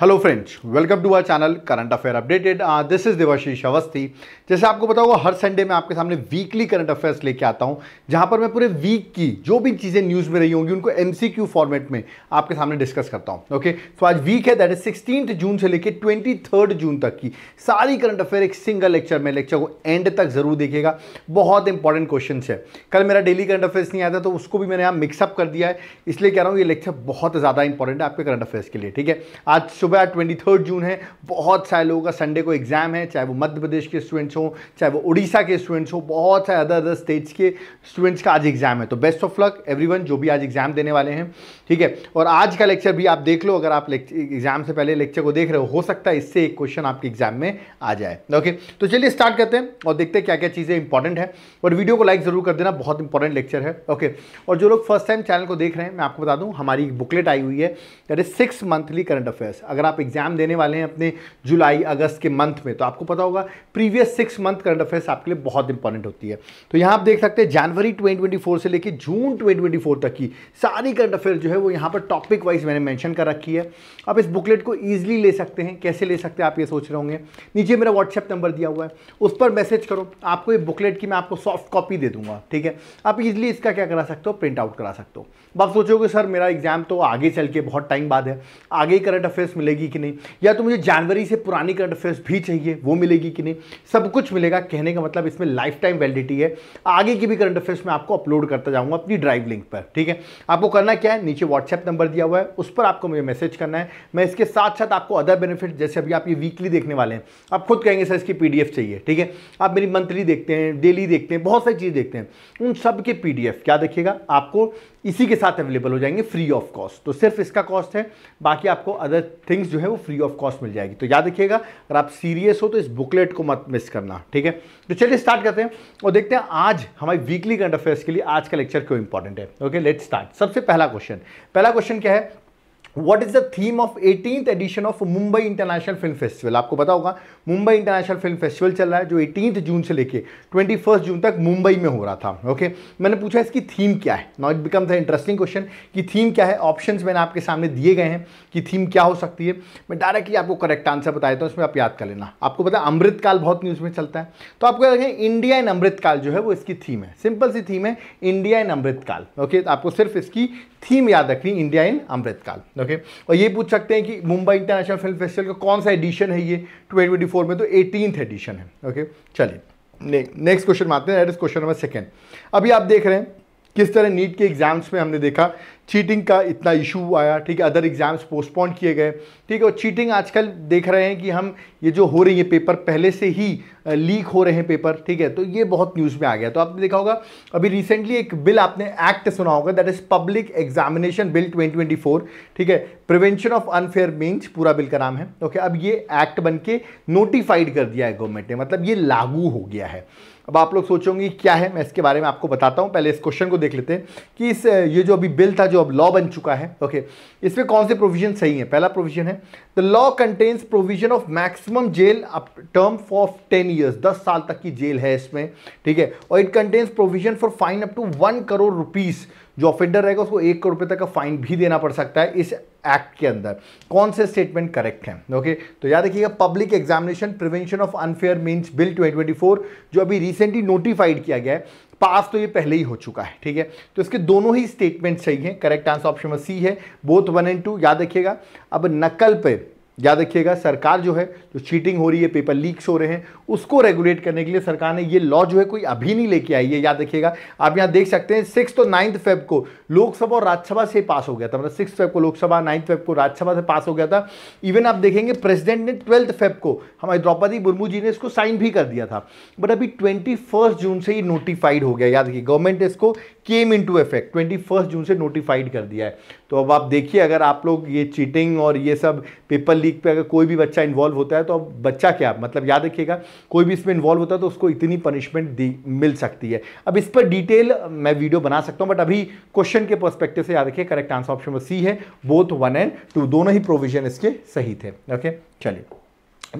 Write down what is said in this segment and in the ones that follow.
Hello friends welcome to our channel current affair updated this is Devashish Awasthi जैसे आपको पता होगा हर संडे मैं आपके सामने वीकली करंट अफेयर्स लेके आता हूं जहां पर मैं पूरे वीक की जो भी चीज़ें न्यूज़ में रही होंगी उनको एमसीक्यू फॉर्मेट में आपके सामने डिस्कस करता हूं ओके तो आज वीक है दैट इज सिक्सटीन जून से लेकर ट्वेंटी जून तक की सारी करंट अफेयर एक सिंगल लेक्चर में लेक्चर को एंड तक जरूर देखेगा बहुत इंपॉर्टेंट क्वेश्चन है कल मेरा डेली करंट अफेयर्स नहीं आया था तो उसको भी मैंने यहाँ मिक्सअप कर दिया है इसलिए कह रहा हूँ ये लेक्चर बहुत ज़्यादा इंपॉर्टेंट है आपके करंट अफेयर्स के लिए ठीक है आज सुबह ट्वेंटी थर्ड जून है बहुत सारे लोगों का संडे को एग्ज़ाम है चाहे वो मध्य प्रदेश के स्टूडेंट्स हों चाहे वो उड़ीसा के स्टूडेंट्स हों बहुत सारे अदर अदर स्टेट्स के स्टूडेंट्स का आज एग्ज़ाम है तो बेस्ट ऑफ लक एवरीवन जो भी आज एग्ज़ाम देने वाले हैं ठीक है और आज का लेक्चर भी आप देख लो अगर आप एग्ज़ाम से पहले लेक्चर को देख रहे हो हो सकता है इससे एक क्वेश्चन आपके एग्ज़ाम में आ जाए ओके तो चलिए स्टार्ट करते हैं और देखते हैं क्या क्या चीज़ें इंपॉर्टेंट है और वीडियो को लाइक ज़रूर कर देना बहुत इंपॉर्टेंट लेक्चर है ओके और जो लोग फर्स्ट टाइम चैनल को देख रहे हैं मैं आपको बता दूँ हमारी बुकलेट आई हुई है सिक्स मंथली करंट अफेयर्स अगर आप एग्ज़ाम देने वाले हैं अपने जुलाई अगस्त के मंथ में तो आपको पता होगा previous six month current affairs आपके लिए बहुत इंपॉर्टेंट होती है तो यहाँ आप देख सकते हैं जनवरी 2024 से लेकर जून 2024 तक की सारी करंट अफेयर जो है वो यहाँ पर टॉपिक वाइज मैंने मैंशन कर रखी है आप इस बुकलेट को ईजिली ले सकते हैं कैसे ले सकते हैं आप ये सोच रहे होंगे नीचे मेरा व्हाट्सएप नंबर दिया हुआ है उस पर मैसेज करो आपको ये बुकलेट की मैं आपको सॉफ्ट कॉपी दे दूंगा ठीक है आप ईजिली इसका क्या करा सकते हो प्रिंट आउट करा सकते हो अब सोचोगे सर मेरा एग्ज़ाम तो आगे चल के बहुत टाइम बाद है आगे करंट अफेयर्स मिलेगी कि नहीं या तो मुझे जनवरी से पुरानी करंट अफेयर्स भी चाहिए वो मिलेगी कि नहीं सब कुछ मिलेगा कहने का मतलब इसमें लाइफ टाइम वैलिडिटी है आगे की भी करंट अफेयर्स मैं आपको अपलोड करता जाऊँगा अपनी ड्राइव लिंक पर ठीक है आपको करना क्या है नीचे व्हाट्सएप नंबर दिया हुआ है उस पर आपको मुझे मैसेज करना है मैं इसके साथ साथ आपको अदर बेनिफिट जैसे अभी आप ये वीकली देखने वाले हैं आप खुद कहेंगे सर इसकी पी चाहिए ठीक है आप मेरी मंथली देखते हैं डेली देखते हैं बहुत सारी चीज़ देखते हैं उन सब के पी क्या देखिएगा आपको इसी के साथ अवेलेबल हो जाएंगे फ्री ऑफ कॉस्ट तो सिर्फ इसका कॉस्ट है बाकी आपको अदर थिंग्स जो है वो फ्री ऑफ कॉस्ट मिल जाएगी तो याद रखिएगा अगर आप सीरियस हो तो इस बुकलेट को मत मिस करना ठीक है तो चलिए स्टार्ट करते हैं और देखते हैं आज हमारी वीकली करंट अफेयर्स के लिए आज का लेक्चर क्यों इंपॉर्टेंट है ओके लेट स्टार्ट सबसे पहला क्वेश्चन पहला क्वेश्चन क्या है what is the theme of एटीथ edition of Mumbai international film festival आपको पता होगा मुंबई इंटरनेशनल फिल्म फेस्टिवल चल रहा है जो एटीन जून से लेके ट्वेंटी फर्स्ट जून तक मुंबई में हो रहा था ओके okay? मैंने पूछा इसकी थीम क्या है not become the interesting question कि थीम क्या है ऑप्शन मैंने आपके सामने दिए गए हैं कि थीम क्या हो सकती है मैं डायरेक्टली आपको करेक्ट आंसर बता देता हूँ उसमें आप याद कर लेना आपको पता है अमृतकाल बहुत न्यूज़ में चलता है तो आपको याद इंडिया इन अमृतकाल जो है वो इसकी थीम है सिंपल सी थीम है इंडिया इन अमृतकाल ओके तो आपको सिर्फ इसकी थीम याद रखनी इंडिया इन अमृतकाल ओके और ये पूछ सकते हैं कि मुंबई इंटरनेशनल फिल्म फेस्टिवल का कौन सा एडिशन है ये ट्वेंटी में तो एटीन एडिशन है ओके चलिए नेक्स्ट क्वेश्चन में आते हैं क्वेश्चन नंबर सेकेंड अभी आप देख रहे हैं किस तरह नीट के एग्ज़ाम्स में हमने देखा चीटिंग का इतना इशू आया ठीक है अदर एग्ज़ाम्स पोस्टपोन किए गए ठीक है और चीटिंग आजकल देख रहे हैं कि हम ये जो हो रही है पेपर पहले से ही लीक हो रहे हैं पेपर ठीक है तो ये बहुत न्यूज़ में आ गया तो आपने देखा होगा अभी रिसेंटली एक बिल आपने एक्ट सुना होगा that is public examination bill 2024 ठीक है प्रिवेंशन ऑफ अनफेयर मीन्स पूरा बिल का नाम है ओके अब ये एक्ट बन के नोटिफाइड कर दिया है गवर्नमेंट ने मतलब ये लागू हो गया है अब आप लोग सोचोगे क्या है मैं इसके बारे में आपको बताता हूँ पहले इस क्वेश्चन को देख लेते हैं कि इस ये जो अभी बिल था जो अब लॉ बन चुका है ओके इसमें कौन से प्रोविजन सही है पहला प्रोविजन है the law contains provision of maximum jail term for ten years दस साल तक की जेल है इसमें ठीक है और it contains provision for fine up to one crore rupees जो ऑफेंडर रहेगा उसको एक करोड़ रुपये तक का फाइन भी देना पड़ सकता है इस एक्ट के अंदर कौन से स्टेटमेंट करेक्ट हैं ओके तो याद रखिएगा public examination prevention of unfair means bill 2024 जो अभी रिसेंटली नोटिफाइड किया गया है पास तो ये पहले ही हो चुका है ठीक है तो इसके दोनों ही स्टेटमेंट सही हैं करेक्ट आंसर ऑप्शन में सी है बोथ वन एंड टू याद रखिएगा अब नकल पे याद रखिएगा सरकार जो है जो चीटिंग हो रही है पेपर लीक्स हो रहे हैं उसको रेगुलेट करने के लिए सरकार ने ये लॉ जो है कोई अभी नहीं लेके आई है याद रखिएगा आप यहाँ देख सकते हैं सिक्स और नाइन्थ फेब को लोकसभा और राज्यसभा से पास हो गया था मतलब सिक्स फेब को लोकसभा नाइन्थ फेब को राज्यसभा से पास हो गया था इवन आप देखेंगे प्रेसिडेंट ने ट्वेल्थ फेब को हमारे द्रौपदी मुर्मू जी ने इसको साइन भी कर दिया था बट अभी ट्वेंटी जून से ये नोटिफाइड हो गया याद रखिए गवर्नमेंट ने इसको came into effect twenty June से नोटिफाइड कर दिया है तो अब आप देखिए अगर आप लोग ये चीटिंग और ये सब पेपर लीक पे अगर कोई भी बच्चा इन्वॉल्व होता है तो अब बच्चा क्या मतलब याद रखिएगा कोई भी इसमें इन्वॉल्व होता है तो उसको इतनी पनिशमेंट दी मिल सकती है अब इस पर डिटेल मैं वीडियो बना सकता हूँ बट अभी क्वेश्चन के परस्पेक्टिव से याद रखिए करेक्ट आंसर ऑप्शन सी है बोथ वन एंड टू दोनों ही प्रोविजन इसके सही थे ओके चलिए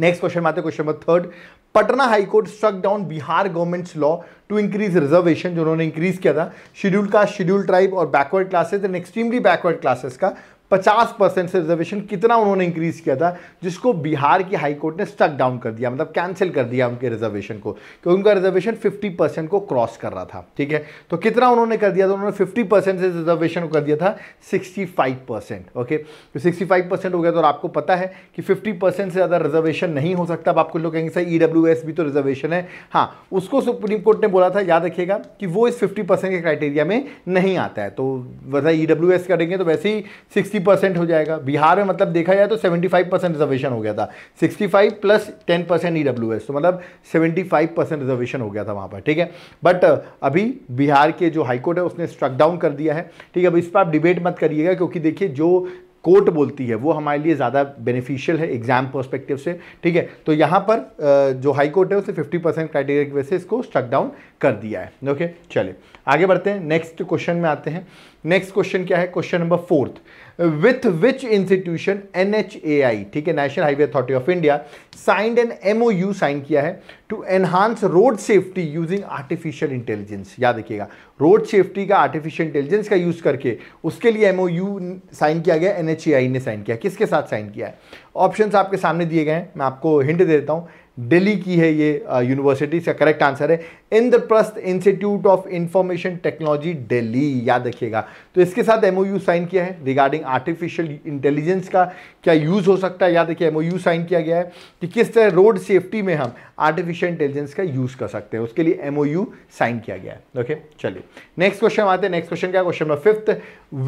नेक्स्ट क्वेश्चन में आते हैं question number third Patna high court struck down Bihar government's law to increase reservation जो उन्होंने इंक्रीज किया था शेड्यूल कास्ट शेड्यूल ट्राइब और backward classes and extremely backward classes का 50 परसेंट से रिजर्वेशन कितना उन्होंने इंक्रीज किया था जिसको बिहार की हाई कोर्ट ने स्टक डाउन कर दिया मतलब कैंसिल कर दिया उनके रिजर्वेशन को क्योंकि उनका रिजर्वेशन 50 परसेंट को क्रॉस कर रहा था ठीक है तो कितना उन्होंने कर दिया था उन्होंने 50 परसेंट से रिजर्वेशन को कर दिया था 65 परसेंट ओके तो 65 परसेंट हो गया तो आपको पता है कि 50 परसेंट से ज़्यादा रिजर्वेशन नहीं हो सकता अब आपको लोग कहेंगे सर ई e भी तो रिजर्वेशन है हाँ उसको सुप्रीम कोर्ट ने बोला था याद रखिएगा कि वो इस फिफ्टी के क्राइटेरिया में नहीं आता है तो वैसा ई e करेंगे तो वैसे ही सिक्स 60 परसेंट हो जाएगा बिहार में मतलब देखा जाए तो सेवेंटी फाइव परसेंट रिजर्वेशन हो गया था sixty five plus ten percent E W S तो मतलब सेवेंटी फाइव परसेंट रिजर्वेशन हो गया था वहाँ पर ठीक है बट अभी बिहार के जो हाईकोर्ट है उसने स्ट्रक डाउन कर दिया है ठीक है अब इस पर आप डिबेट मत करिएगा क्योंकि देखिए जो कोर्ट बोलती है वो हमारे लिए ज़्यादा बेनिफिशियल है एग्जाम पर्सपेक्टिव से ठीक है तो यहाँ पर जो हाई कोर्ट है उसे 50 परसेंट क्राइटेरिया की वजह से इसको स्ट्रक डाउन कर दिया है ओके चले आगे बढ़ते हैं नेक्स्ट क्वेश्चन में आते हैं नेक्स्ट क्वेश्चन क्या है question number fourth with which institution N H A I ठीक है national highway authority of India signed an M O U sign किया है to enhance road safety using artificial intelligence याद रखिएगा रोड सेफ्टी का artificial intelligence का use करके उसके लिए एम ओ यू साइन किया गया एन एच ए आई ने साइन किया किसके साथ साइन किया है ऑप्शन आपके सामने दिए गए हैं मैं आपको हिंट दे देता हूँ दिल्ली की है ये यूनिवर्सिटी इसका करेक्ट आंसर है Indraprastha institute of information technology Delhi याद रखिएगा तो इसके साथ एमओयू साइन किया है रिगार्डिंग आर्टिफिशियल इंटेलिजेंस का क्या यूज़ हो सकता है याद रखिए एमओयू साइन किया गया है कि किस तरह रोड सेफ्टी में हम आर्टिफिशियल इंटेलिजेंस का यूज़ कर सकते हैं उसके लिए एमओयू साइन किया गया है ओके चलिए नेक्स्ट क्वेश्चन आते हैं नेक्स्ट क्वेश्चन क्या question number fifth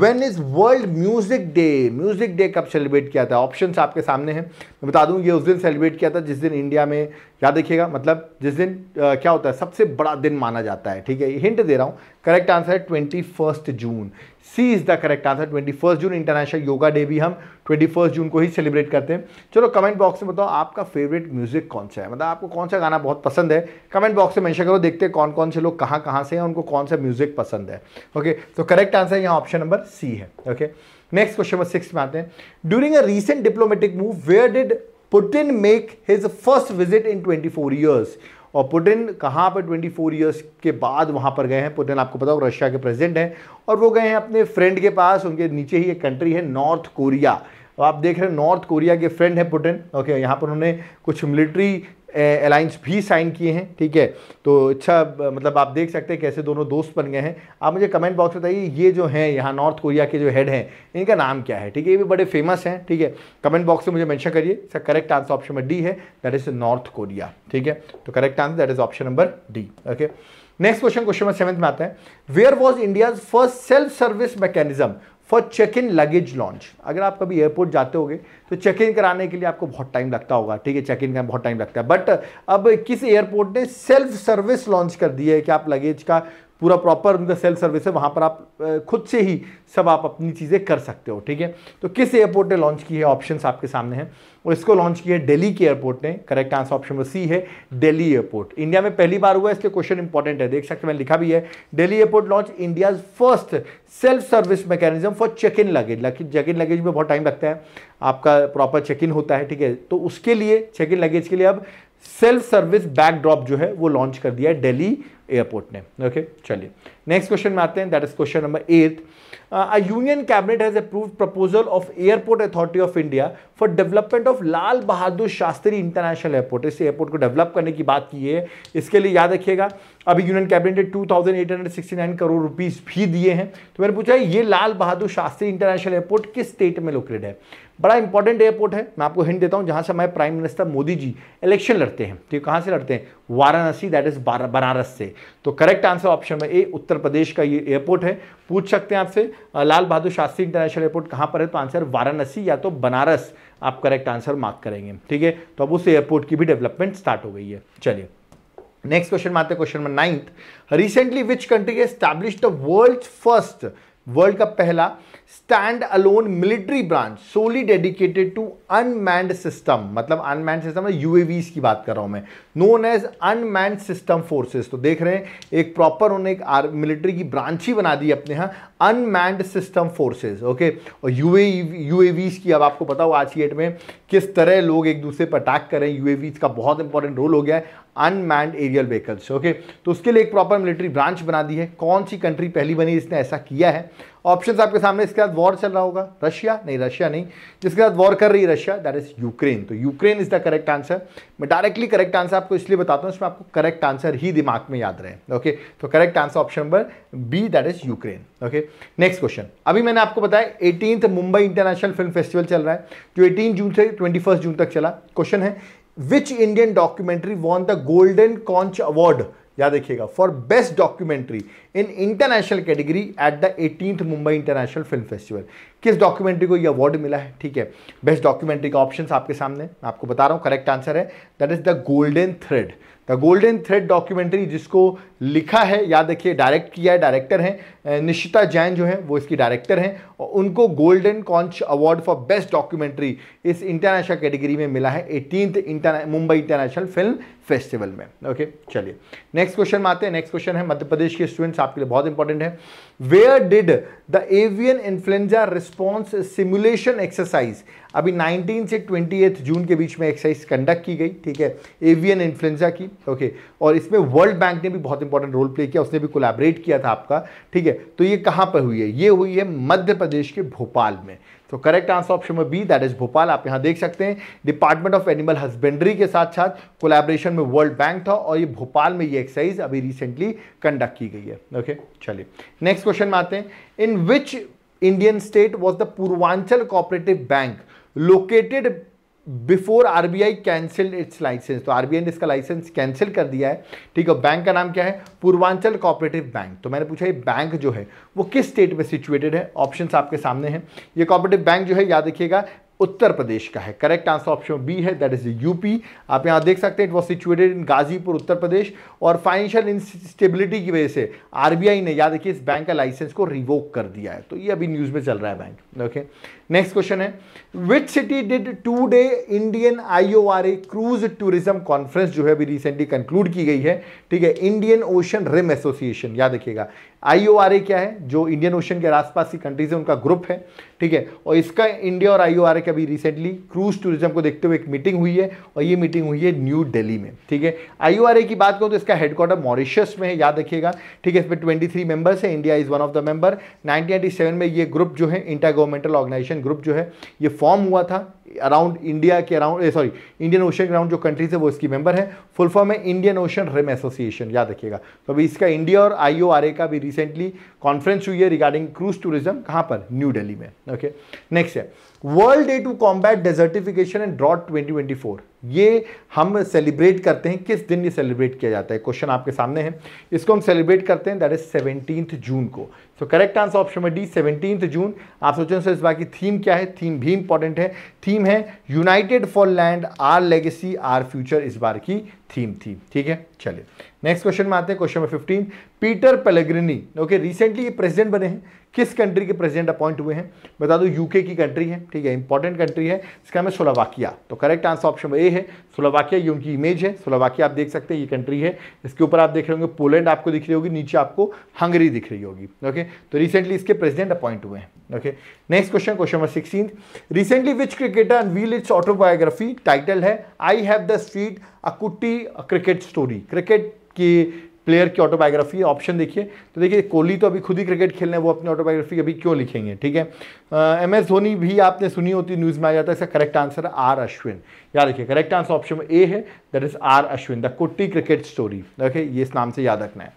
when is world music day music day कब सेलिब्रेट किया था ऑप्शन आपके सामने हैं मैं बता दूँ ये उस दिन सेलिब्रेट किया था जिस दिन इंडिया में में याद देखिएगा मतलब जिस दिन आ, क्या होता है सबसे बड़ा दिन माना जाता है ठीक है हिंट दे रहा हूँ करेक्ट आंसर है twenty first June C is the correct answer twenty first June international yoga day भी हम ट्वेंटी फर्स्ट जून को ही सेलिब्रेट करते हैं चलो कमेंट बॉक्स में बताओ आपका फेवरेट म्यूजिक कौन सा है मतलब आपको कौन सा गाना बहुत पसंद है कमेंट बॉक्स में मैंशन करो देखते हैं कौन कौन से लोग कहाँ कहाँ से हैं उनको कौन सा म्यूजिक पसंद है ओके तो करेक्ट आंसर यहाँ ऑप्शन नंबर सी है okay next question number six में आते हैं during a recent diplomatic move where did Putin make his first visit in 24 years और पुटिन कहाँ पर 24 ईयर्स के बाद वहाँ पर गए हैं पुटिन आपको पता हो रशिया के प्रेसिडेंट हैं और वो गए हैं अपने फ्रेंड के पास उनके नीचे ही एक कंट्री है नॉर्थ कोरिया अब आप देख रहे हैं नॉर्थ कोरिया के फ्रेंड है पुटिन ओके यहाँ पर उन्होंने कुछ मिलिट्री अलाइंस भी साइन किए हैं ठीक है तो अच्छा मतलब आप देख सकते हैं कैसे दोनों दोस्त बन गए हैं आप मुझे कमेंट बॉक्स में बताइए ये जो हैं यहाँ नॉर्थ कोरिया के जो हेड हैं इनका नाम क्या है ठीक है ये भी बड़े फेमस हैं ठीक है कमेंट बॉक्स में मुझे मेंशन करिए इसका correct answer option number D है दैट इज नॉर्थ कोरिया ठीक है तो correct answer that is option number D okay next question question number seventh में आता है where was India's first self service mechanism for check in luggage launch अगर आप कभी एयरपोर्ट जाते होगे तो चेक इन कराने के लिए आपको बहुत टाइम लगता होगा ठीक है चेक इन करना बहुत टाइम लगता है बट अब किस एयरपोर्ट ने सेल्फ सर्विस लॉन्च कर दी है कि आप लगेज का पूरा प्रॉपर उनका सेल्फ सर्विस है वहाँ पर आप खुद से ही सब आप अपनी चीज़ें कर सकते हो ठीक है तो किस एयरपोर्ट ने लॉन्च की है ऑप्शंस आपके सामने हैं और इसको लॉन्च किया दिल्ली के एयरपोर्ट ने correct answer option number C है दिल्ली एयरपोर्ट इंडिया में पहली बार हुआ इसलिए क्वेश्चन इंपॉर्टेंट है देख सकते मैंने लिखा भी है Delhi airport launch India first self service mechanism for check in luggage check in luggage में बहुत टाइम लगता है आपका प्रॉपर चेक इन होता है ठीक है तो उसके लिए चेक इन लगेज के लिए अब सेल्फ सर्विस बैकड्रॉप जो है वो लॉन्च कर दिया है दिल्ली एयरपोर्ट ने ओके चलिए नेक्स्ट क्वेश्चन में आते हैं that is question number eight a union cabinet has approve proposal of airport authority of India for development of Lal Bahadur Shastri international airport इस एयरपोर्ट को डेवलप करने की बात की है इसके लिए याद रखिएगा अभी यूनियन कैबिनेट ने टू करोड़ रुपीज़ भी दिए हैं तो मैंने पूछा ये लाल बहादुर शास्त्री इंटरनेशनल एयरपोर्ट किस स्टेट में लोकेटेड है बड़ा इंपॉर्टेंट एयरपोर्ट है मैं आपको हिंट देता हूँ जहाँ से हमारे prime minister Modi ji election लड़ते हैं ठीक तो कहाँ से लड़ते हैं वाराणसी दैट इज बनारस से तो करेक्ट आंसर ऑप्शन में ए उत्तर प्रदेश का ये एयरपोर्ट है पूछ सकते हैं आपसे लाल बहादुर शास्त्री इंटरनेशनल एयरपोर्ट कहाँ पर है तो आंसर वाराणसी या तो बनारस आप करेक्ट आंसर मार्क करेंगे ठीक है तो अब उस एयरपोर्ट की भी डेवलपमेंट स्टार्ट हो गई है चलिए नेक्स्ट क्वेश्चन में आते हैं question number ninth recently which country establish the world first world का पहला stand alone military branch solely dedicated to unmanned system मतलब अनमैंड सिस्टम यूएवीज की बात कर रहा हूं मैं known as unmanned system forces तो देख रहे हैं एक प्रॉपर उन्होंने एक मिलिट्री की ब्रांच ही बना दी अपने यहाँ अनमैंड सिस्टम फोर्सेज ओके और यूए यूएवीज e की अब आपको पता हो आज की डेट में किस तरह लोग एक दूसरे पर अटैक करें यूएवीज का बहुत इंपॉर्टेंट रोल हो गया है अनमैंड एरियल व्हीकल्स ओके तो उसके लिए एक प्रॉपर मिलिट्री ब्रांच बना दी है कौन सी कंट्री पहली बनी जिसने ऐसा किया है ऑप्शन आपके सामने इसके साथ वॉर चल रहा होगा रशिया नहीं रशिया नहीं जिसके साथ वॉर कर रही है रशिया दैट इज यूक्रेन तो Ukraine is the correct answer मैं डायरेक्टली करेक्ट आंसर आपको इसलिए बताता हूँ इसमें आपको करेक्ट आंसर ही दिमाग में याद रहे ओके तो correct answer option number B that is Ukraine okay next question अभी मैंने आपको बताया eighteen Mumbai international film festival चल रहा है जो एटीन जून से ट्वेंटी जून तक चला क्वेश्चन है which Indian documentary won the golden conch award याद रखिएगा for best documentary in international category at the eighteen Mumbai international film festival किस डॉक्यूमेंट्री को ये अवार्ड मिला है ठीक है बेस्ट डॉक्यूमेंट्री का ऑप्शन आपके सामने मैं आपको बता रहा हूँ करेक्ट आंसर है that is the golden thread the golden thread documentary जिसको लिखा है याद रखिए डायरेक्ट किया है डायरेक्टर हैं निशिता जैन जो है वो इसकी डायरेक्टर हैं और उनको golden conch award for best documentary इस इंटरनेशनल कैटेगरी में मिला है एटीन इंटरने मुंबई इंटरनेशनल फिल्म फेस्टिवल में ओके चलिए नेक्स्ट क्वेश्चन में आते हैं नेक्स्ट क्वेश्चन है मध्य प्रदेश के स्टूडेंट्स आपके लिए बहुत इंपॉर्टेंट है where did the avian influenza response simulation exercise अभी 19 से ट्वेंटी जून के बीच में एक्सरसाइज कंडक्ट की गई ठीक है एवियन इन्फ्लुएंजा की ओके और इसमें वर्ल्ड बैंक ने भी बहुत इंपॉर्टेंट रोल प्ले किया उसने भी कोलैबोरेट किया था आपका ठीक है तो ये कहाँ पर हुई है ये हुई है मध्य प्रदेश के भोपाल में तो करेक्ट आंसर ऑप्शन में बी दैट इज भोपाल आप यहाँ देख सकते हैं डिपार्टमेंट ऑफ एनिमल हस्बेंड्री के साथ साथ कोलैबोरेशन में वर्ल्ड बैंक था और ये भोपाल में ये एक्सरसाइज अभी रिसेंटली कंडक्ट की गई है ओके चलिए नेक्स्ट क्वेश्चन में आते हैं in which Indian state was the Purvanchal cooperative bank located before RBI cancel its licence तो आरबीआई ने इसका लाइसेंस कैंसिल कर दिया है ठीक है बैंक का नाम क्या है पूर्वांचल कोऑपरेटिव बैंक तो मैंने पूछा ये बैंक जो है वो किस स्टेट में सिचुएटेड है ऑप्शंस आपके सामने हैं ये कॉपरेटिव बैंक जो है याद रखिएगा उत्तर प्रदेश का है करेक्ट आंसर ऑप्शन बी है दैट इज यूपी आप यहाँ देख सकते हैं it was situated in Ghazipur Uttar Pradesh और फाइनेंशियल इंस्टेबिलिटी की वजह से आरबीआई ने याद रखिए इस बैंक का लाइसेंस को रिवोक कर दिया है तो ये अभी न्यूज़ में चल रहा है बैंक ओके नेक्स्ट क्वेश्चन है which city did today Indian IORA cruise tourism conference जो है अभी रिसेंटली कंक्लूड की गई है ठीक है इंडियन ओशन रिम एसोसिएशन याद रखिएगा आईओआरए क्या है जो इंडियन ओशन के आसपास की कंट्रीज है उनका ग्रुप है ठीक है और इसका इंडिया और आईओआरए का भी रिसेंटली क्रूज टूरिज्म को देखते हुए एक मीटिंग हुई है और ये मीटिंग हुई है न्यू दिल्ली में ठीक है आईओआरए की बात करूँ तो इसका हेडक्वार्टर मॉरिशस में है याद रखिएगा ठीक है इसमें ट्वेंटी थ्री मेंबर्स है India is one of the member nineteen में ये ग्रुप जो है intergovernmental organisation ocean group जो है ये फॉर्म हुआ था अराउंड इंडिया के around sorry Indian ocean around जो कंट्रीज है वो इसकी मेंबर है फुल फॉर्म है इंडियन ओशन रिम एसोसिएशन याद रखिएगा तो अभी इसका इंडिया और आई का भी रिसेंटली कॉन्फ्रेंस हुई है रिगार्डिंग क्रूज टूरिज्म कहाँ पर न्यू डेली में ओके नेक्स्ट है world day to combat desertification and drought twenty ये हम सेलिब्रेट करते हैं किस दिन ये सेलिब्रेट किया जाता है क्वेश्चन आपके सामने है इसको हम सेलिब्रेट करते हैं दैट इज सेवनटीन्थ जून को सो करेक्ट आंसर ऑप्शन में डी सेवनटीन्थ जून आप सोचें सर इस बार की थीम क्या है थीम भी इंपॉर्टेंट है थीम है united for land our legacy our future इस बार की थीम थी ठीक है चलिए नेक्स्ट क्वेश्चन में आते हैं question number fifteen Peter Pellegrini okay recently ये प्रेसिडेंट बने हैं किस कंट्री के प्रेसिडेंट अपॉइंट हुए हैं बता दो यूके की कंट्री है ठीक है इंपॉर्टेंट कंट्री है इसका नाम है सोलावाकिया तो करेक्ट आंसर ऑप्शन ए है स्लोवाकिया ये उनकी इमेज है स्लोवाकिया आप देख सकते हैं ये कंट्री है इसके ऊपर आप देख रहे होंगे पोलैंड आपको दिख रही होगी नीचे आपको हंगरी दिख रही होगी ओके तो रिसेंटली इसके प्रेसिडेंट अपॉइंट हुए हैं okay next question question number sixteen recently which cricketer unveil its autobiography title है I have the street Kutti cricket story cricket की प्लेयर की ऑटोबायोग्राफी ऑप्शन देखिए तो देखिए कोहली तो अभी खुद ही क्रिकेट खेल रहे हैं वो अपनी ऑटोबायोग्राफी अभी क्यों लिखेंगे ठीक है एम एस धोनी भी आपने सुनी होती न्यूज़ में आ जाता है इसका करेक्ट आंसर आर अश्विन याद रखिए करेक्ट आंसर ऑप्शन ए है that is R Ashwin the Kutti cricket story okay ये इस नाम से याद रखना है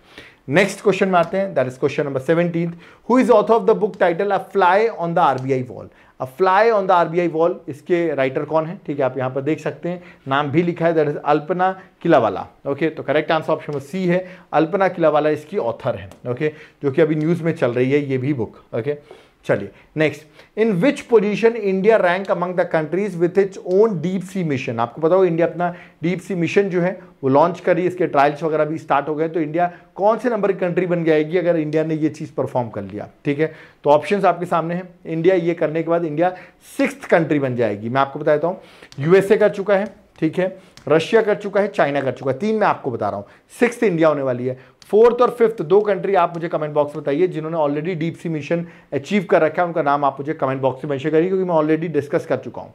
नेक्स्ट क्वेश्चन में आते हैं that is question number seventeen who is author of the book title a fly on the RBI wall a fly on the RBI wall इसके राइटर कौन है ठीक है आप यहाँ पर देख सकते हैं नाम भी लिखा है that is Alpana Kilawala okay तो correct answer option number C है अल्पना किलावाला इसकी ऑथर है ओके जो कि अभी न्यूज़ में चल रही है ये भी बुक ओके okay? चलिए next in which position India rank among the countries with its own deep sea mission आपको पता हो इंडिया अपना डीप सी मिशन जो है वो लॉन्च करी इसके ट्रायल्स वगैरह भी स्टार्ट हो गए तो इंडिया कौन से नंबर की कंट्री बन जाएगी अगर इंडिया ने ये चीज़ परफॉर्म कर लिया ठीक है तो ऑप्शंस आपके सामने हैं इंडिया ये करने के बाद इंडिया सिक्स कंट्री बन जाएगी मैं आपको बता देता हूँ यूएसए कर चुका है ठीक है रशिया कर चुका है चाइना कर चुका है तीन मैं आपको बता रहा हूँ सिक्स इंडिया होने वाली है फोर्थ और फिफ्थ दो कंट्री आप मुझे कमेंट बॉक्स में बताइए जिन्होंने already deep sea mission achieve कर रखा है उनका नाम आप मुझे कमेंट बॉक्स में मैंशन करिए क्योंकि मैं ऑलरेडी डिस्कस कर चुका हूँ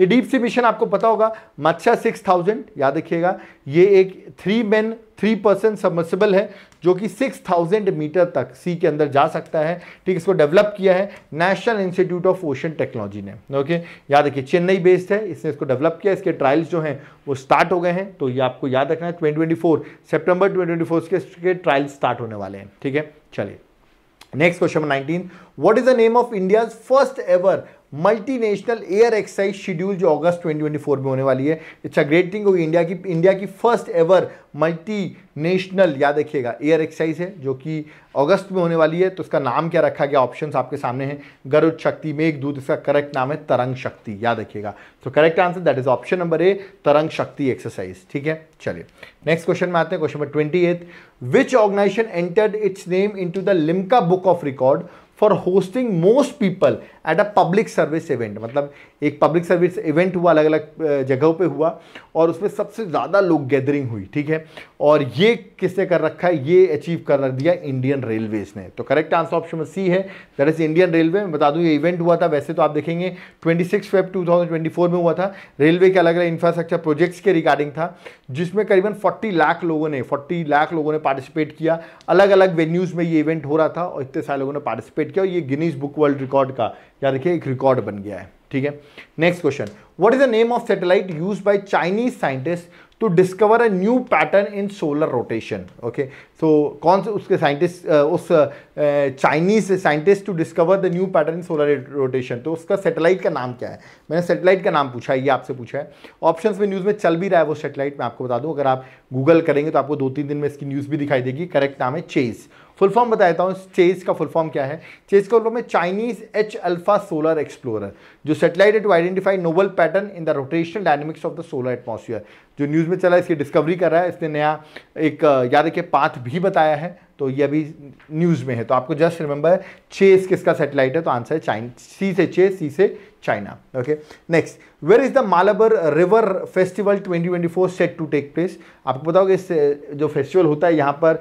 ये डीप सी मिशन आपको पता होगा मच्छा सिक्स थाउजेंड याद रखिएगा ये एक three man three person submersible है जो कि 6000 मीटर तक सी के अंदर जा सकता है ठीक इसको डेवलप किया है national institute of ocean technology ने ओके याद रखिए चेन्नई बेस्ड है इसने इसको डेवलप किया इसके ट्रायल्स जो हैं वो स्टार्ट हो गए हैं तो ये आपको याद रखना है ट्वेंटी सितंबर 2024 के, के ट्रायल स्टार्ट होने वाले हैं ठीक है चलिए next question number 19 what is the name of India's first ever multinational air exercise schedule जो अगस्त 2024 में होने वाली है इट्स अ ग्रेट थिंग होगी इंडिया की इंडिया की फर्स्ट एवर मल्टी नेशनल याद रखिएगा एयर एक्साइज है जो कि अगस्त में होने वाली है तो उसका नाम क्या रखा गया ऑप्शन आपके सामने हैं गरुड़ शक्ति मेघ दूत इसका करेक्ट नाम है तरंग शक्ति याद रखिएगा तो correct answer that is option number A Tarang Shakti exercise ठीक है चलिए नेक्स्ट क्वेश्चन में आते हैं question number twenty eighth which organization entered its name in the Limca book of record for hosting most people at a public service event मतलब एक public service event हुआ अलग अलग जगहों पे हुआ और उसमें सबसे ज़्यादा लोग गैदरिंग हुई ठीक है और ये किसने कर रखा है ये अचीव कर रख दिया इंडियन रेलवेज ने तो करेक्ट आंसर ऑप्शन सी है दैट इज़ इंडियन रेलवे मैं बता दूँ ये इवेंट हुआ था वैसे तो आप देखेंगे twenty six Feb two thousand twenty four में हुआ था रेलवे के अलग अलग इंफ्रास्ट्रक्चर प्रोजेक्ट्स के रिगार्डिंग था जिसमें करीबन फोर्टी लाख लोगों ने फोर्टी लाख लोगों ने पार्टिसिपेट किया अलग अलग वेन्यूज़ में ये इवेंट हो रहा था और इतने सारे लोगों ने पार्टिसिपेट सेट किया और ये गिनीज बुक वर्ल्ड रिकॉर्ड का याद रखिए एक रिकॉर्ड बन गया है ठीक है next question what is the name of satellite use by Chinese scientist to discover a new pattern in solar rotation okay so कौन से उसके साइंटिस्ट उस Chinese scientist to discover the new pattern in solar rotation तो उसका satellite का नाम क्या है मैंने सेटेलाइट का नाम पूछा है ये आपसे पूछा है ऑप्शन में न्यूज़ में चल भी रहा है वो सेटेलाइट मैं आपको बता दूँ अगर आप गूगल करेंगे तो आपको दो तीन दिन में इसकी न्यूज़ भी दिखाई देगी करेक्ट नाम है चेज़ फुल फॉर्म बता देता हूँ चेज का फुल फॉर्म क्या है चेज का फुल फॉर्म है Chinese H alpha solar explorer जो सेटेलाइट है to identify novel pattern in the rotational dynamics of the solar atmosphere जो न्यूज़ में चला इसकी डिस्कवरी कर रहा है इसने नया एक याद रखिए पाथ भी बताया है तो ये अभी न्यूज़ में है तो आपको जस्ट रिमेंबर चेस किसका सेटेलाइट है तो आंसर है चाइन सी से चेस सी से China. Okay. Next, where is the Malabar River Festival 2024 set to take place? आपको पता होगा इस जो फेस्टिवल होता है यहाँ पर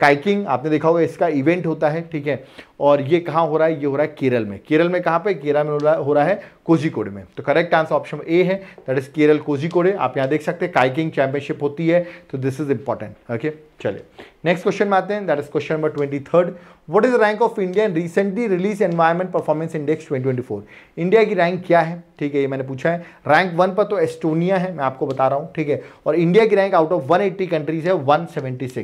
काइकिंग आपने देखा होगा इसका इवेंट होता है ठीक है और ये कहाँ हो रहा है ये हो रहा है केरल में केरल में कहाँ पे केरल में हो रहा है कोजिकोड में तो करेक्ट आंसर ऑप्शन ए है दैट इज केरल कोजिकोडे आप यहाँ देख सकते हैं काइकिंग चैंपियनशिप होती है तो दिस इज इंपॉर्टेंट ओके चलिए नेक्स्ट क्वेश्चन में आते हैं that is question number twenty what is rank of India in recently release environment performance index 2024 India की रैंक क्या है ठीक है ये मैंने पूछा है रैंक वन पर तो एस्टोनिया है मैं आपको बता रहा हूँ ठीक है और इंडिया की रैंक आउट ऑफ 180 कंट्रीज है 176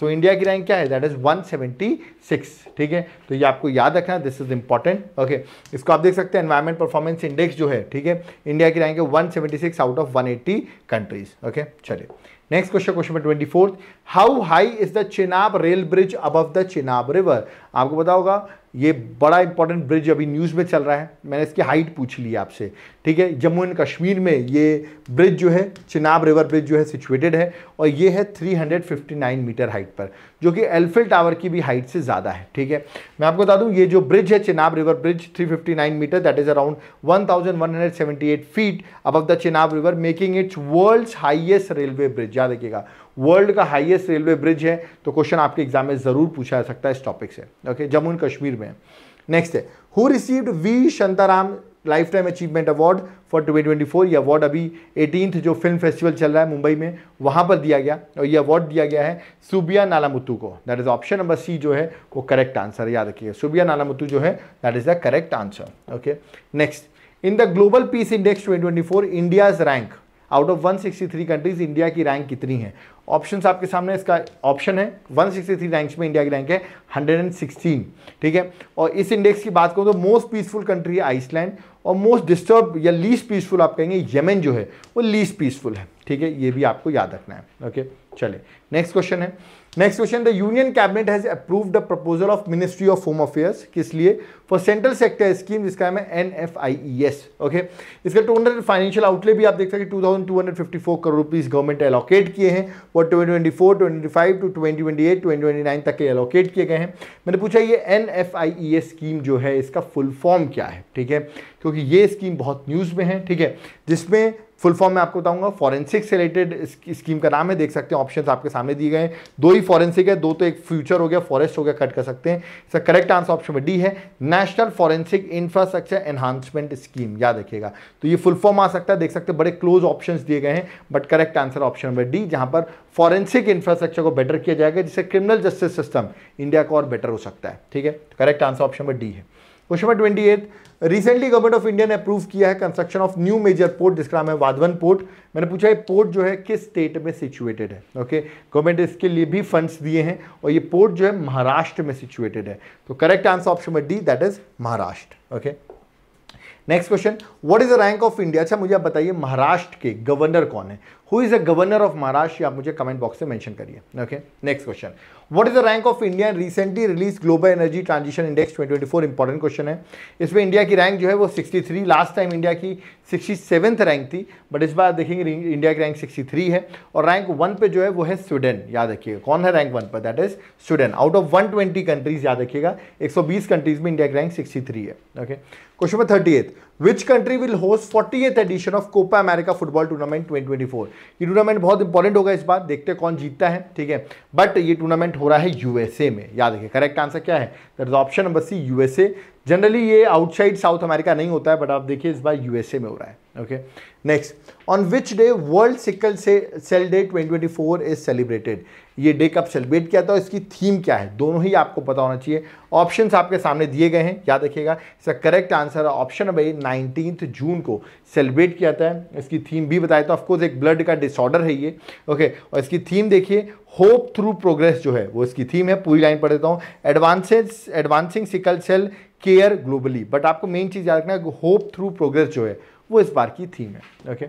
सो इंडिया की रैंक क्या है दैट इज 176 ठीक है तो ये आपको याद रखना दिस इज इंपॉर्टेंट ओके इसको आप देख सकते हैं एनवायरमेंट परफॉर्मेंस इंडेक्स जो है ठीक है इंडिया की रैंक है 176 आउट ऑफ 180 कंट्रीज ओके चलिए next question question number twenty fourth how high is the Chenab rail bridge above the Chenab river आपको बताओगा ये बड़ा इंपॉर्टेंट ब्रिज अभी न्यूज़ में चल रहा है मैंने इसकी हाइट पूछ ली आपसे ठीक है जम्मू एंड कश्मीर में ये ब्रिज जो है चिनाब रिवर ब्रिज जो है सिचुएटेड है और ये है 359 मीटर हाइट पर जो कि एल्फिल टावर की भी हाइट से ज़्यादा है ठीक है मैं आपको बता दूं ये जो ब्रिज है Chenab river bridge 359 metre that is around 1178 feet above the Chenab river making its world's highest railway bridge याद रखिएगा वर्ल्ड का हाइएस्ट रेलवे ब्रिज है तो क्वेश्चन आपके एग्जाम में ज़रूर पूछा जा सकता है इस टॉपिक से ओके जम्मू एंड कश्मीर में नेक्स्ट है who received V Shantaram lifetime achievement award for 2024 ये अवार्ड अभी एटीनथ जो फिल्म फेस्टिवल चल रहा है मुंबई में वहां पर दिया गया और ये अवार्ड दिया गया है सुबिया नालामुतु को that is option number C जो है वो करेक्ट आंसर याद रखिए सुबिया नालामुतु जो है that is the correct answer okay next in the global peace index 2024 India's rank out of 163 countries India की रैंक कितनी है ऑप्शन आपके सामने इसका ऑप्शन है 163 रैंक्स में इंडिया की रैंक है 116 ठीक है और इस इंडेक्स की बात करूँ तो मोस्ट पीसफुल कंट्री है आइसलैंड और मोस्ट डिस्टर्ब या लीस्ट पीसफुल आप कहेंगे यमन जो है वो लीस्ट पीसफुल है ठीक है ये भी आपको याद रखना है ओके चले नेक्स्ट क्वेश्चन है next question the union cabinet has approve the proposal of ministry of home affairs किस लिए फॉर सेंट्रल सेक्टर स्कीम जिसका नाम है N F I E S okay इसका टोटल फाइनेंशियल आउटले भी आप देख सकते हैं two thousand two hundred fifty four crore rupees government allocate किए हैं और twenty twenty four twenty five to twenty twenty eight twenty twenty nine तक के एलोकेट किए गए हैं मैंने पूछा ये N F I E S scheme जो है इसका फुल फॉर्म क्या है ठीक है क्योंकि ये स्कीम बहुत न्यूज़ में है ठीक है जिसमें फुल फॉर्म मैं आपको बताऊंगा फॉरेंसिक से रिलेटेड स्कीम का नाम है देख सकते हैं ऑप्शंस आपके सामने दिए गए हैं दो ही फॉरेंसिक है दो तो एक फ्यूचर हो गया फॉरेस्ट हो गया कट कर सकते हैं इसका करेक्ट आंसर ऑप्शन में डी है national forensic infrastructure enhancement scheme याद रखिएगा तो ये फुल फॉर्म आ सकता है देख सकते हैं बड़े क्लोज ऑप्शन दिए गए हैं but correct answer option number D जहां पर फॉरेंसिक इंफ्रास्ट्रक्चर को बेटर किया जाएगा जिससे क्रिमिनल जस्टिस सिस्टम इंडिया का और बेटर हो सकता है ठीक है correct answer option number D है question number twenty recently government of India ने अप्रूव किया है construction of new major port जिसका नाम है वाधवन पोर्ट मैंने पूछा ये पोर्ट जो है किस स्टेट में सिचुएटेड है ओके गवर्नमेंट इसके लिए भी फंड्स दिए हैं और ये पोर्ट जो है महाराष्ट्र में सिचुएटेड है तो correct answer option number D that is Maharashtra okay next question what is the rank of India अच्छा मुझे आप बताइए महाराष्ट्र के गवर्नर कौन है who is a governor of Maharashtra आप मुझे कमेंट बॉक्स में मेंशन करिए okay next question what is the rank of India recently release global energy transition index 2024 important question है इसमें इंडिया की रैंक जो है वो 63 लास्ट टाइम इंडिया की सिक्सटी रैंक थी बट इस बार देखेंगे इंडिया की रैंक 63 है और रैंक वन पे जो है वो है स्वीडन याद रखिएगा कौन है रैंक वन पर that is Sweden out of 120 countries याद रखिएगा 120 कंट्रीज में इंडिया की रैंक 63 है okay question number thirty which country will host forty eighth edition of Copa America football tournament 2024 ये टूर्नामेंट बहुत इंपॉर्टेंट होगा इस बार देखते हैं कौन जीतता है ठीक है बट ये टूर्नामेंट हो रहा है यूएसए में याद रखिए करेक्ट आंसर क्या है is option number C USA generally ये आउटसाइड साउथ अमेरिका नहीं होता है बट आप देखिए इस बार यूएसए में हो रहा है okay next on which day world sickle से सेल डे 2024 इज सेलिब्रेटेड ये डे कब सेलिब्रेट किया था और इसकी थीम क्या है दोनों ही आपको पता होना चाहिए ऑप्शंस आपके सामने दिए गए हैं याद रखिएगा इसका करेक्ट आंसर ऑप्शन भाई नाइनटीन जून को सेलिब्रेट किया था इसकी थीम भी बताए तो ऑफकोर्स एक ब्लड का डिसऑर्डर है ये ओके और इसकी थीम देखिए होप थ्रू प्रोग्रेस जो है वो इसकी थीम है पूरी लाइन पढ़ देता हूँ advances advancing sickle cell care globally but आपको मेन चीज़ याद रखना है होप थ्रू प्रोग्रेस जो है वो इस बार की थीम है okay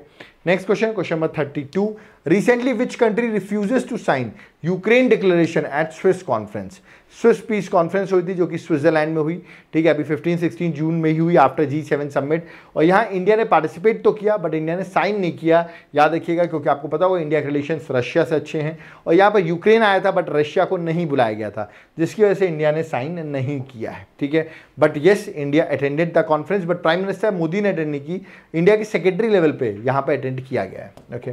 next question question number thirty two recently which country refuses to sign Ukraine declaration at Swiss conference Swiss peace conference हुई थी जो कि स्विट्जरलैंड में हुई ठीक है अभी 15 16 जून में ही हुई आफ्टर जी सेवन समिट और यहाँ इंडिया ने पार्टिसिपेट तो किया बट इंडिया ने साइन नहीं किया याद रखिएगा क्योंकि आपको पता होगा इंडिया के रिलेशन रशिया से अच्छे हैं और यहाँ पर यूक्रेन आया था बट रशिया को नहीं बुलाया गया था जिसकी वजह से इंडिया ने साइन नहीं किया है ठीक है but yes India attended the conference but prime minister Modi ने अटेंड नहीं की इंडिया के सेक्रेटरी लेवल पर यहाँ पर अटेंड किया गया है okay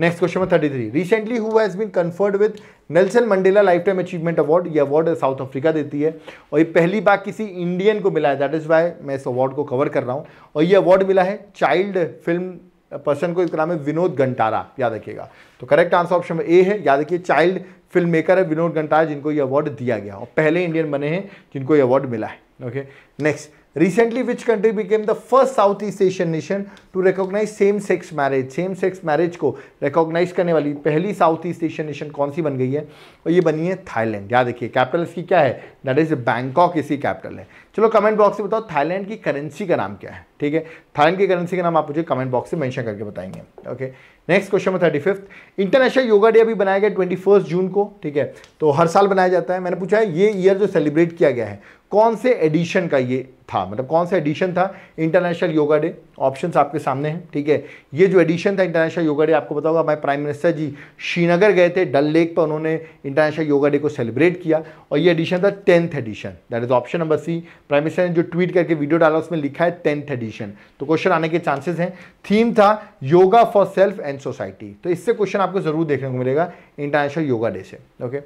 next question thirty three recently हुआ has been conferred with Nelson Mandela lifetime achievement award ये अवार्ड साउथ अफ्रीका देती है और ये पहली बार किसी इंडियन को मिला है दैट इज़ वाई मैं इस अवार्ड को कवर कर रहा हूँ और ये अवार्ड मिला है चाइल्ड फिल्म पर्सन को इसका नाम है विनोद घंटारा याद रखिएगा तो करेक्ट आंसर ऑप्शन ए है याद रखिए चाइल्ड फिल्म मेकर है विनोद घंटारा जिनको ये अवार्ड दिया गया और पहले इंडियन बने हैं जिनको ये अवार्ड मिला है okay next recently which country became the first South East Asian nation to recognize same sex marriage same sex marriage को रिकॉग्नाइज करने वाली पहली साउथ ईस्ट एशियन नेशन कौन सी बन गई है और ये बनी है थाईलैंड याद देखिए कैपिटल इसकी क्या है दैट इज बैंकॉक इसी कैपिटल है चलो कमेंट बॉक्स में बताओ थाईलैंड की करेंसी का नाम क्या है ठीक है थाईलैंड की करेंसी का नाम आप मुझे कमेंट बॉक्स में मैंशन करके बताएंगे ओके नेक्स्ट क्वेश्चन है thirty fifth international yoga day अभी बनाया गया ट्वेंटी फर्स्ट जून को ठीक है तो हर साल बनाया जाता है मैंने पूछा है ये ईयर जो सेलिब्रेट किया गया है कौन से एडिशन का ये था मतलब कौन सा एडिशन था इंटरनेशनल योगा डे ऑप्शंस आपके सामने हैं ठीक है ये जो एडिशन था इंटरनेशनल योगा डे आपको बताऊंगा हमारे प्राइम मिनिस्टर जी श्रीनगर गए थे डल लेक पर उन्होंने इंटरनेशनल योगा डे को सेलिब्रेट किया और ये एडिशन था tenth edition that is option number C prime minister ने जो ट्वीट करके वीडियो डाला उसमें लिखा है टेंथ एडिशन तो क्वेश्चन आने के चांसेस हैं थीम था yoga for self and society तो इससे क्वेश्चन आपको जरूर देखने को मिलेगा इंटरनेशनल योगा डे से okay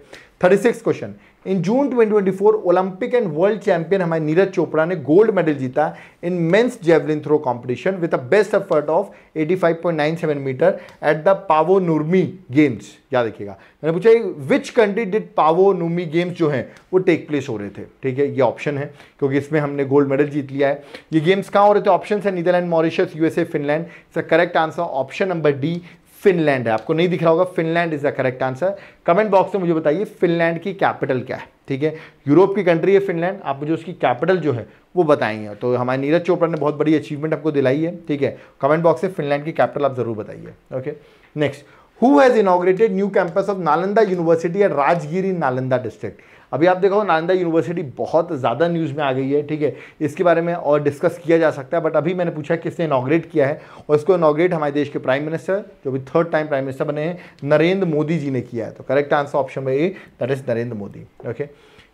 thirty six question in June twenty twenty four Olympic and world champion हमारे नीरज चोपड़ा ने गोल्ड मेडल जीता in men's javelin throw competition with a best effort of 85.97 metre at the Paavo Nurmi Games याद रखिएगा मैंने पूछा which country did Paavo Nurmi Games जो हैं वो टेक प्लेस हो रहे थे ठीक है ये ऑप्शन है क्योंकि इसमें हमने गोल्ड मेडल जीत लिया है ये गेम्स कहाँ हो रहे थे ऑप्शन है Netherland Mauritius USA Finland correct answer option number D Finland है आपको नहीं दिख रहा होगा Finland is the correct answer comment box में मुझे बताइए फिनलैंड की कैपिटल क्या है ठीक है यूरोप की कंट्री है फिनलैंड आप मुझे उसकी कैपिटल जो है वो बताएंगे तो हमारे नीरज चोपड़ा ने बहुत बड़ी अचीवमेंट आपको दिलाई है ठीक है कमेंट बॉक्स से फिनलैंड की कैपिटल आप ज़रूर बताइए okay next who has inaugurated new campus of Nalanda university at Rajgir Nalanda district अभी आप देखो नालंदा यूनिवर्सिटी बहुत ज़्यादा न्यूज़ में आ गई है ठीक है इसके बारे में और डिस्कस किया जा सकता है बट अभी मैंने पूछा किसने इनाग्रेट किया है और इसको इनाग्रेट हमारे देश के प्राइम मिनिस्टर जो अभी थर्ड टाइम प्राइम मिनिस्टर बने हैं नरेंद्र मोदी जी ने किया है तो करेक्ट आंसर ऑप्शन में A that is Narendra Modi okay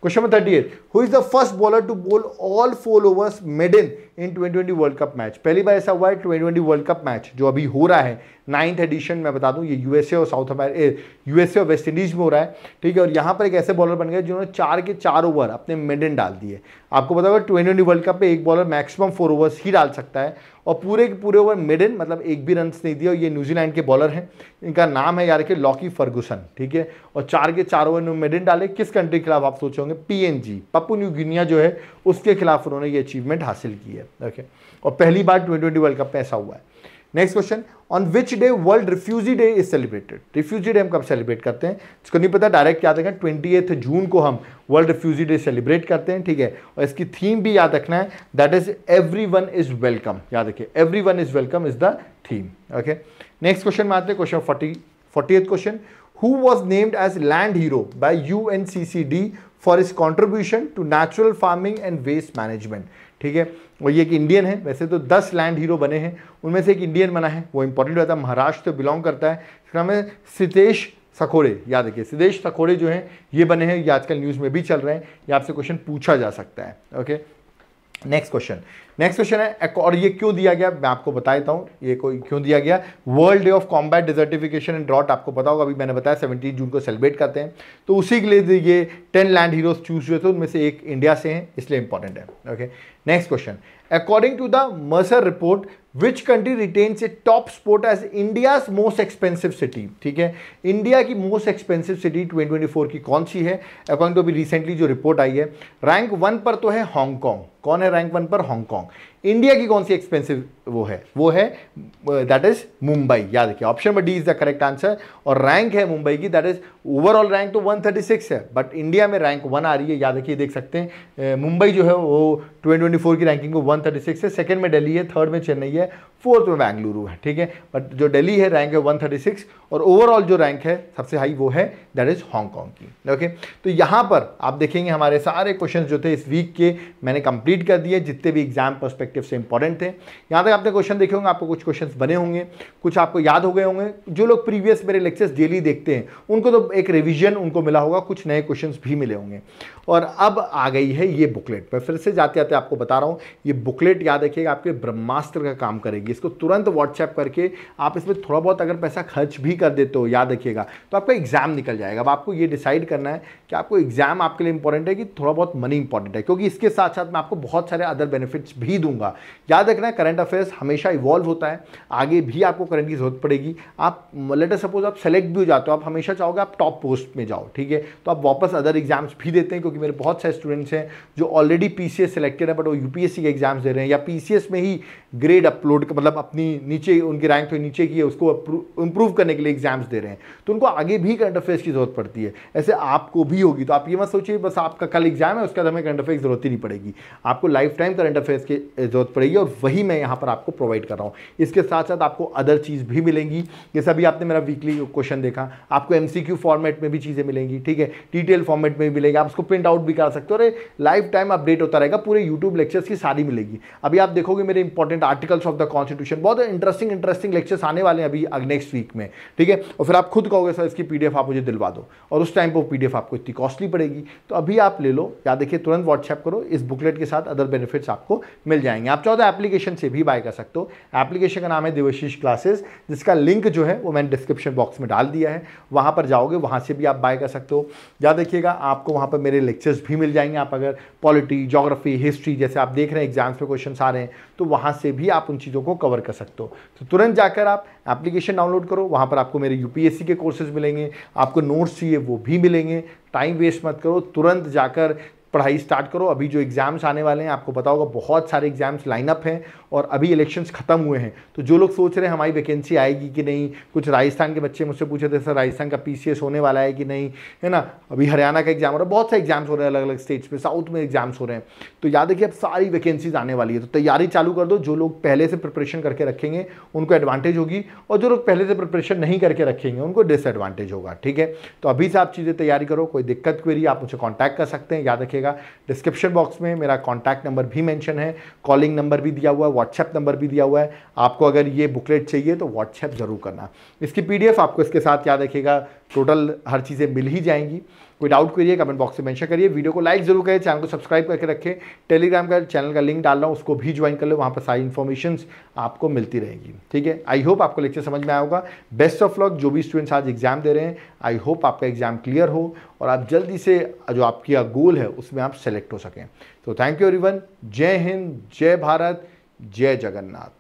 question number thirty eight who is the first bowler to bowl all four overs made in in twenty twenty World Cup match पहली बार ऐसा हुआ है twenty twenty World Cup match जो अभी हो रहा है नाइन्थ एडिशन मैं बता दूं ये यूएसए और साउथ अमेरिका यूएसए और वेस्ट इंडीज में हो रहा है ठीक है और यहाँ पर एक ऐसे बॉलर बन गए जिन्होंने चार के चार ओवर अपने मेडन डाल दिए आपको पता होगा ट्वेंटी ट्वेंटी वर्ल्ड कप पे एक बॉलर मैक्सिमम फोर ओवर्स ही डाल सकता है और पूरे के पूरे ओवर मेडन मतलब एक भी रन नहीं दिया और ये न्यूजीलैंड के बॉलर हैं इनका नाम है यार के लॉकी फर्गूसन ठीक है और चार के चार ओवर मेडन डाले किस कंट्री के खिलाफ आप सोचे होंगे पीएनजी पप्पू न्यू गिनिया जो है उसके खिलाफ उन्होंने ये अचीवमेंट हासिल की है ओके और पहली बार ट्वेंटी ट्वेंटी वर्ल्ड कप में ऐसा हुआ है next question on which day world refugee day is celebrated refugee day हम कब सेलिब्रेट करते हैं इसको नहीं पता डायरेक्ट याद रखना ट्वेंटी जून को हम वर्ल्ड रिफ्यूजी डे सेलिब्रेट करते हैं ठीक है और इसकी थीम भी याद रखना है that is everyone is welcome याद रखिए everyone is welcome is the theme okay next question में आते हैं question forty forty question land hero by U N C C D for his contribution to natural farming and waste management ठीक है और ये एक Indian है वैसे तो दस लैंड हीरो बने हैं उनमें से एक इंडियन बना है वो इंपॉर्टेंट रहता है महाराष्ट्र से बिलोंग करता है इसका नाम है सितेश सखोड़े याद रखिए सिदेश सखोड़े जो हैं ये बने हैं ये आजकल न्यूज़ में भी चल रहे हैं ये आपसे क्वेश्चन पूछा जा सकता है okay next question next question है और ये क्यों दिया गया मैं आपको बता देता हूँ ये कोई क्यों दिया गया world day of combat desertification and drought आपको पता होगा अभी मैंने बताया सेवेंटीन जून को सेलिब्रेट करते हैं तो उसी के लिए ये टेन लैंड हीरोज चूज हुए थे उनमें से एक इंडिया से हैं इसलिए इंपॉर्टेंट है okay next question according to the Mercer report which country retains a top sport as India's most expensive city ठीक है इंडिया की मोस्ट एक्सपेंसिव सिटी 2024 की कौन सी है अकॉर्डिंग टू अभी रिसेंटली जो रिपोर्ट आई है रैंक वन पर तो है हांगकॉन्ग कौन है रैंक वन पर हांगकॉन्ग wrong इंडिया की कौन सी एक्सपेंसिव वो है वो है दैट इज मुंबई याद रखिए option number D is the correct answer और रैंक है मुंबई की दैट इज ओवरऑल रैंक तो 136 है बट इंडिया में रैंक वन आ रही है याद रखिए देख सकते हैं मुंबई uh, जो है वो 2024 की रैंकिंग को 136 है सेकंड में दिल्ली है थर्ड में चेन्नई है फोर्थ में बेंगलुरु है ठीक है बट जो दिल्ली है रैंक है वन और ओवरऑल जो रैंक है सबसे हाई वो है दैट इज़ हांगकॉन्ग की ओके तो यहाँ पर आप देखेंगे हमारे सारे क्वेश्चन जो थे इस वीक के मैंने कंप्लीट कर दिए जितने भी एग्जाम परस्पेक्ट परस्पेक्टिव से इंपॉर्टेंट थे यहाँ तक आपने क्वेश्चन देखे होंगे आपको कुछ क्वेश्चन बने होंगे कुछ आपको याद हो गए होंगे जो लोग प्रीवियस मेरे लेक्चर्स डेली देखते हैं उनको तो एक रिविजन उनको मिला होगा कुछ नए क्वेश्चन भी मिले होंगे और अब आ गई है ये बुकलेट मैं फिर से जाते आते आपको बता रहा हूँ ये बुकलेट याद रखिएगा आपके ब्रह्मास्त्र का काम करेगी इसको तुरंत व्हाट्सएप करके आप इसमें थोड़ा बहुत अगर पैसा खर्च भी कर देते हो याद रखिएगा तो आपका एग्जाम निकल जाएगा अब आपको ये डिसाइड करना है कि आपको एग्जाम आपके लिए इंपॉर्टेंट है कि थोड़ा बहुत मनी इंपॉर्टेंट है क्योंकि इसके साथ साथ मैं आपको बहुत सारे अदर बेनिफिट्स भी दूंगा दूंगा याद रखना करंट अफेयर्स हमेशा इवॉल्व होता है आगे भी आपको करंट की जरूरत पड़ेगी आप लेटर सपोज आप सेलेक्ट भी हो जाते हो आप हमेशा चाहोगे आप टॉप पोस्ट में जाओ ठीक है तो आप वापस अदर एग्जाम्स भी देते हैं क्योंकि मेरे बहुत सारे स्टूडेंट्स हैं जो ऑलरेडी पी सेलेक्टेड है बट वो यू के एग्जाम्स दे रहे हैं या पी में ही ग्रेड अपलोड मतलब अपनी नीचे उनकी रैंक थोड़ी नीचे की है उसको इंप्रूव करने के लिए एग्जाम्स दे रहे हैं तो उनको आगे भी करंट अफेयर्स की जरूरत पड़ती है ऐसे आपको भी होगी तो आप ये मत सोचिए बस आपका कल एग्जाम है उसके बाद हमें करंट अफेयर्स की जरूरत ही नहीं पड़ेगी आपको लाइफ टाइम करंट अफेयर्स की ज़रूरत पड़ेगी और वही मैं यहाँ पर आपको प्रोवाइड कर रहा हूँ इसके साथ साथ आपको अदर चीज़ भी मिलेंगी जैसे अभी आपने मेरा वीकली क्वेश्चन देखा आपको एम फॉर्मेट में भी चीज़ें मिलेंगी ठीक है डिटेल फॉर्मेट में भी मिलेगी आप उसको प्रिंट आउट भी करा सकते हो और लाइफ टाइम अपडेट होता रहेगा पूरे यूट्यूब लेक्चर्स की सारी मिलेगी अभी आप देखोगे मेरे important articles of the constitution बहुत इंटरेस्टिंग इंटरेस्टिंग लेक्चर्स आने वाले हैं अभी नेक्स्ट वीक में ठीक है और फिर आप खुद कहोगे सर इसकी पीडीएफ आप मुझे दिलवा दो और उस टाइम पर पीडीएफ आपको इतनी कॉस्टली पड़ेगी तो अभी आप ले लो या देखिए तुरंत व्हाट्सएप करो इस बुकलेट के साथ अदर बेनिफिट्स आपको मिल जाएंगे जाएंगे आप चाहो तो एप्लीकेशन से भी बाय कर सकते हो एप्लीकेशन का नाम है देवशीष क्लासेस जिसका लिंक जो है वो मैंने डिस्क्रिप्शन बॉक्स में डाल दिया है वहाँ पर जाओगे वहाँ से भी आप बाय कर सकते हो या देखिएगा आपको वहाँ पर मेरे लेक्चर्स भी मिल जाएंगे आप अगर पॉलिटी जोग्राफी हिस्ट्री जैसे आप देख रहे हैं एग्जाम्स में क्वेश्चन आ रहे हैं तो वहाँ से भी आप उन चीज़ों को कवर कर सकते हो तो तुरंत जाकर आप एप्लीकेशन डाउनलोड करो वहाँ पर आपको मेरे यूपीएससी के कोर्सेज मिलेंगे आपको नोट्स चाहिए वो भी मिलेंगे टाइम वेस्ट मत करो तुरंत जाकर पढ़ाई स्टार्ट करो अभी जो एग्ज़ाम्स आने वाले हैं आपको पता होगा बहुत सारे एग्ज़ाम्स लाइनअप हैं और अभी इलेक्शंस ख़त्म हुए हैं तो जो लोग सोच रहे हैं हमारी वैकेंसी आएगी कि नहीं कुछ राजस्थान के बच्चे मुझसे पूछे थे सर राजस्थान का पी होने वाला है कि नहीं है ना अभी हरियाणा का एग्ज़ाम हो रहा है बहुत से एग्ज़ाम्स हो रहे हैं अलग अलग स्टेट्स में साउथ में एग्ज़ाम्स हो रहे हैं तो याद रखिए अब सारी वैकेंसीज आने वाली है तो तैयारी चालू कर दो जो लोग पहले से प्रिपरेशन करके रखेंगे उनको एडवांटेज होगी और जो लोग पहले से प्रिपरेशन नहीं करके रखेंगे उनको डिसएडवांटेज होगा ठीक है तो अभी से आप चीज़ें तैयारी करो कोई दिक्कत क्वेरी आप मुझे कॉन्टैक्ट कर सकते हैं याद रखिए रखिएगा डिस्क्रिप्शन बॉक्स में मेरा कॉन्टैक्ट नंबर भी मैंशन है कॉलिंग नंबर भी दिया हुआ है व्हाट्सएप नंबर भी दिया हुआ है आपको अगर ये बुकलेट चाहिए तो व्हाट्सएप ज़रूर करना इसकी पी आपको इसके साथ याद रखिएगा टोटल हर चीज़ें मिल ही जाएंगी कोई डाउट करिए कमेंट बॉक्स में मैंशन करिए वीडियो को लाइक जरूर करें चैनल को सब्सक्राइब करके रखें टेलीग्राम का चैनल का लिंक डाल रहा हूँ उसको भी ज्वाइन कर लो वहाँ पर सारी इन्फॉर्मेशन आपको मिलती रहेगी ठीक है आई होप आपको लेक्चर समझ में आएगा बेस्ट ऑफ लॉक जो भी स्टूडेंट्स आज एग्जाम दे रहे हैं आई होप आपका एग्जाम क्लियर हो और आप जल्दी से जो आपकी गोल है उसमें आप सेलेक्ट हो सकें तो थैंक यू एवरी जय हिंद जय भारत जय जगन्नाथ